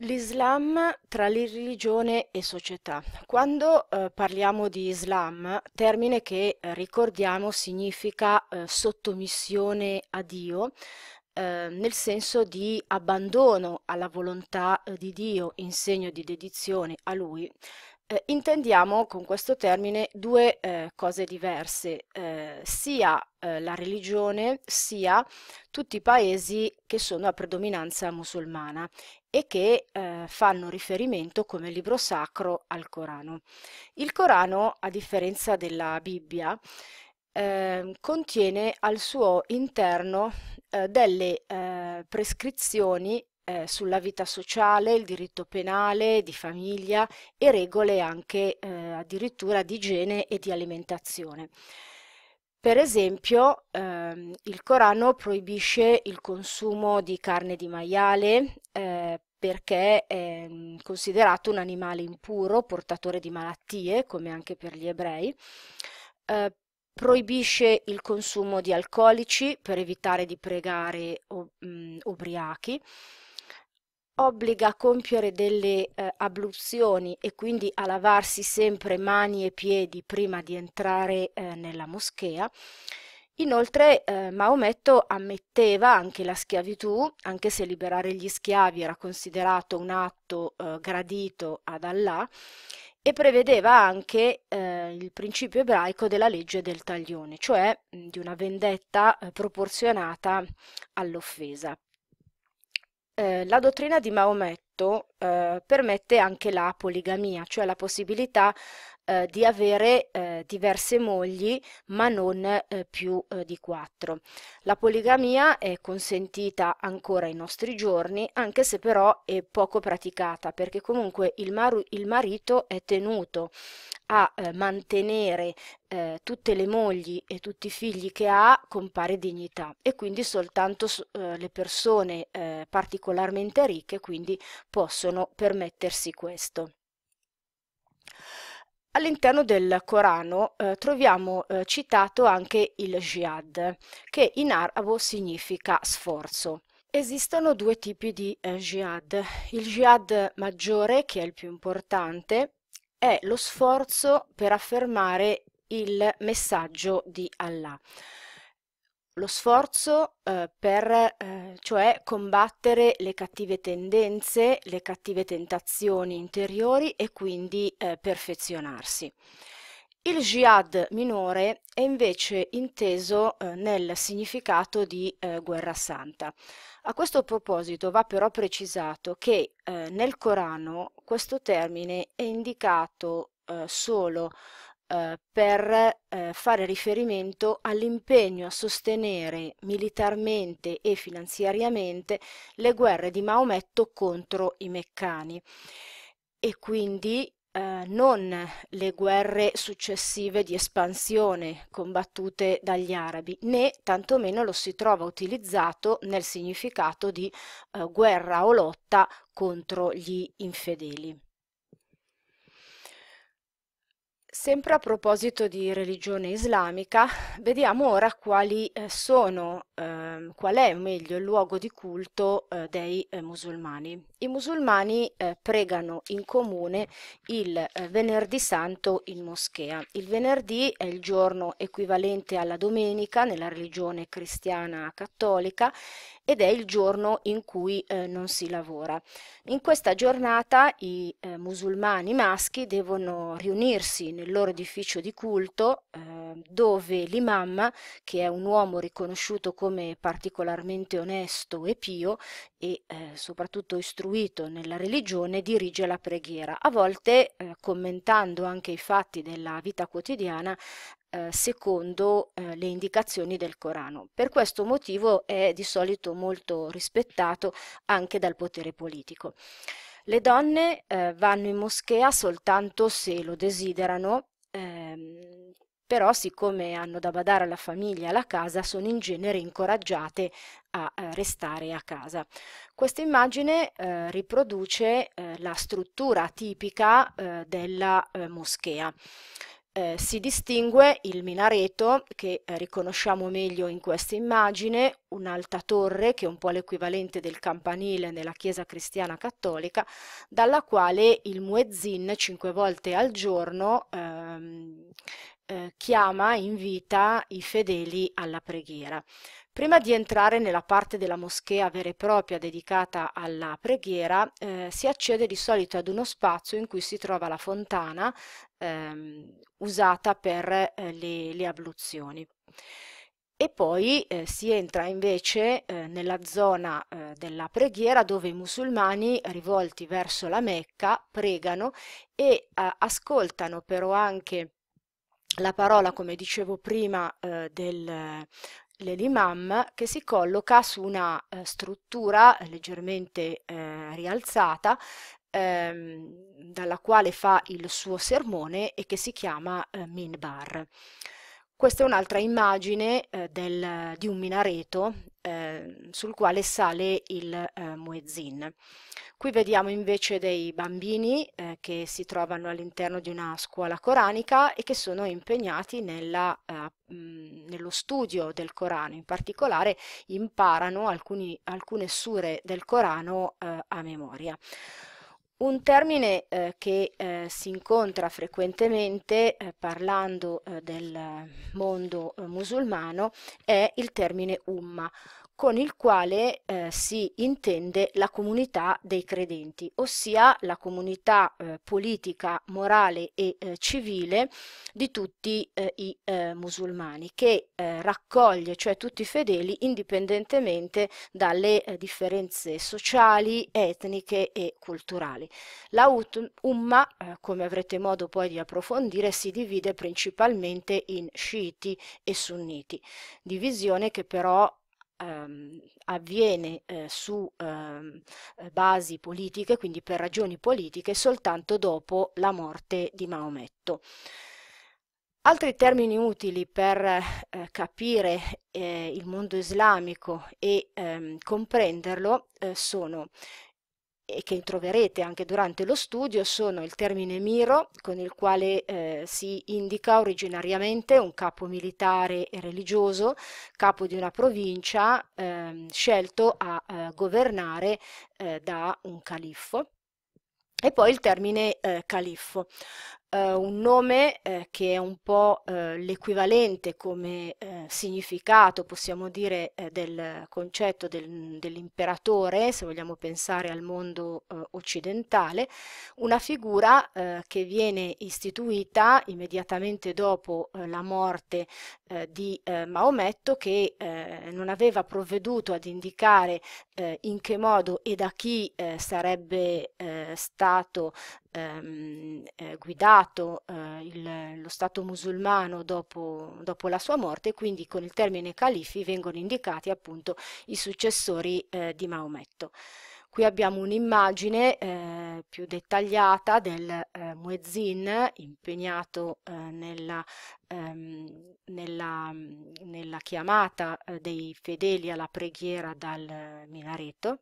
L'Islam tra religione e società. Quando eh, parliamo di Islam, termine che eh, ricordiamo significa eh, sottomissione a Dio, eh, nel senso di abbandono alla volontà eh, di Dio in segno di dedizione a Lui, eh, intendiamo con questo termine due eh, cose diverse, eh, sia eh, la religione sia tutti i paesi che sono a predominanza musulmana e che eh, fanno riferimento come libro sacro al Corano. Il Corano, a differenza della Bibbia, eh, contiene al suo interno eh, delle eh, prescrizioni eh, sulla vita sociale, il diritto penale, di famiglia e regole anche eh, addirittura di igiene e di alimentazione. Per esempio, ehm, il Corano proibisce il consumo di carne di maiale, eh, perché è mm, considerato un animale impuro, portatore di malattie, come anche per gli ebrei. Eh, proibisce il consumo di alcolici per evitare di pregare mm, ubriachi, obbliga a compiere delle eh, abluzioni e quindi a lavarsi sempre mani e piedi prima di entrare eh, nella moschea Inoltre eh, Maometto ammetteva anche la schiavitù, anche se liberare gli schiavi era considerato un atto eh, gradito ad Allah, e prevedeva anche eh, il principio ebraico della legge del taglione, cioè mh, mm, di una vendetta eh, proporzionata all'offesa. Eh, la dottrina di Maometto eh, permette anche la poligamia, cioè la possibilità eh, di avere eh, diverse mogli ma non eh, più eh, di quattro. La poligamia è consentita ancora ai nostri giorni anche se però è poco praticata perché comunque il, maru- il marito è tenuto a eh, mantenere eh, tutte le mogli e tutti i figli che ha con pari dignità e quindi soltanto eh, le persone eh, particolarmente ricche quindi possono permettersi questo. All'interno del Corano eh, troviamo eh, citato anche il jihad, che in arabo significa sforzo. Esistono due tipi di eh, jihad. Il jihad maggiore, che è il più importante, è lo sforzo per affermare il messaggio di Allah lo sforzo eh, per eh, cioè combattere le cattive tendenze, le cattive tentazioni interiori e quindi eh, perfezionarsi. Il jihad minore è invece inteso eh, nel significato di eh, guerra santa. A questo proposito va però precisato che eh, nel Corano questo termine è indicato solo eh, per eh, fare riferimento all'impegno a sostenere militarmente e finanziariamente le guerre di Maometto contro i Meccani e quindi eh, non le guerre successive di espansione combattute dagli arabi, né tantomeno lo si trova utilizzato nel significato di eh, guerra o lotta contro gli infedeli. Sempre a proposito di religione islamica, vediamo ora quali eh, sono, eh, qual è meglio il luogo di culto eh, dei eh, musulmani. I musulmani eh, pregano in comune il eh, venerdì santo in moschea. Il venerdì è il giorno equivalente alla domenica nella religione cristiana cattolica ed è il giorno in cui eh, non si lavora. In questa giornata i eh, musulmani maschi devono riunirsi nel loro edificio di culto eh, dove l'imam, che è un uomo riconosciuto come particolarmente onesto e pio e eh, soprattutto istruito nella religione, dirige la preghiera. A volte, eh, commentando anche i fatti della vita quotidiana, eh, secondo eh, le indicazioni del Corano. Per questo motivo è di solito molto rispettato anche dal potere politico. Le donne eh, vanno in moschea soltanto se lo desiderano, ehm, però siccome hanno da badare alla famiglia e alla casa sono in genere incoraggiate a, eh, restare a casa. Questa immagine eh, riproduce eh, la struttura tipica eh, della eh, moschea eh, si distingue il minareto, che eh, riconosciamo meglio in questa immagine, un'alta torre, che è un po' l'equivalente del campanile nella chiesa cristiana cattolica, dalla quale il muezzin cinque volte al giorno ehm, eh, chiama e invita i fedeli alla preghiera. Prima di entrare nella parte della moschea vera e propria dedicata alla preghiera, eh, si accede di solito ad uno spazio in cui si trova la fontana ehm, usata per eh, le, le, abluzioni. E poi eh, si entra invece eh, nella zona eh, della preghiera dove i musulmani rivolti verso la Mecca pregano e eh, ascoltano però anche la parola, come dicevo prima, eh, del, l'Elimam che si colloca su una eh, struttura leggermente eh, rialzata ehm, dalla quale fa il suo sermone e che si chiama eh, Minbar. Questa è un'altra immagine eh, del, di un minareto eh, sul quale sale il eh, muezzin. Qui vediamo invece dei bambini eh, che si trovano all'interno di una scuola coranica e che sono impegnati nella, eh, mh, nello studio del Corano, in particolare imparano alcuni, alcune sure del Corano eh, a memoria. Un termine eh, che eh, si incontra frequentemente eh, parlando eh, del mondo eh, musulmano è il termine umma con il quale eh, si intende la comunità dei credenti, ossia la comunità eh, politica, morale e eh, civile di tutti eh, i eh, musulmani, che eh, raccoglie cioè tutti i fedeli indipendentemente dalle differenze sociali, etniche e culturali. La ut- Umma, come avrete modo poi di approfondire, si divide principalmente in sciiti e sunniti, divisione che però ehm, avviene eh, su ehm, eh, basi politiche, quindi per ragioni politiche, soltanto dopo la morte di Maometto. Altri termini utili per eh, capire eh, il mondo islamico e ehm, comprenderlo eh, sono e che troverete anche durante lo studio sono il termine Miro, con il quale eh, si indica originariamente un capo militare e religioso, capo di una provincia eh, scelto a eh, governare eh, da un califfo. E poi il termine eh, califfo eh, un nome eh, che è un po' eh, l'equivalente come eh, significato, possiamo dire, eh, del concetto del, dell'imperatore, se vogliamo pensare al mondo eh, occidentale, una figura che viene istituita immediatamente dopo la morte di Maometto che non aveva provveduto ad indicare in che modo e da chi sarebbe stato ehm, eh, guidato eh, il, lo Stato musulmano dopo, dopo, la sua morte, quindi con il termine califi vengono indicati appunto i successori eh, di Maometto. Qui abbiamo un'immagine eh, più dettagliata del eh, muezzin impegnato eh, nella, ehm, nella, nella, chiamata dei fedeli alla preghiera dal minareto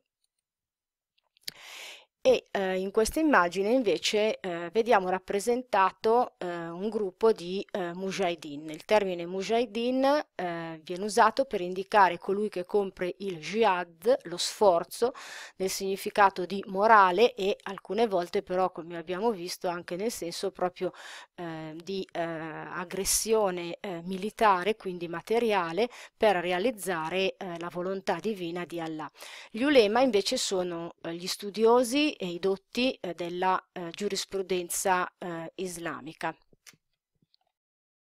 e eh, in questa immagine invece eh, vediamo rappresentato eh, un gruppo di eh, mujahideen. Il termine mujahideen eh, viene usato per indicare colui che compre il jihad, lo sforzo, nel significato di morale e alcune volte però, come abbiamo visto, anche nel senso proprio eh, di aggressione militare, quindi materiale, per realizzare la volontà divina di Allah. Gli ulema invece sono gli studiosi e i dotti eh, della eh, giurisprudenza eh, islamica.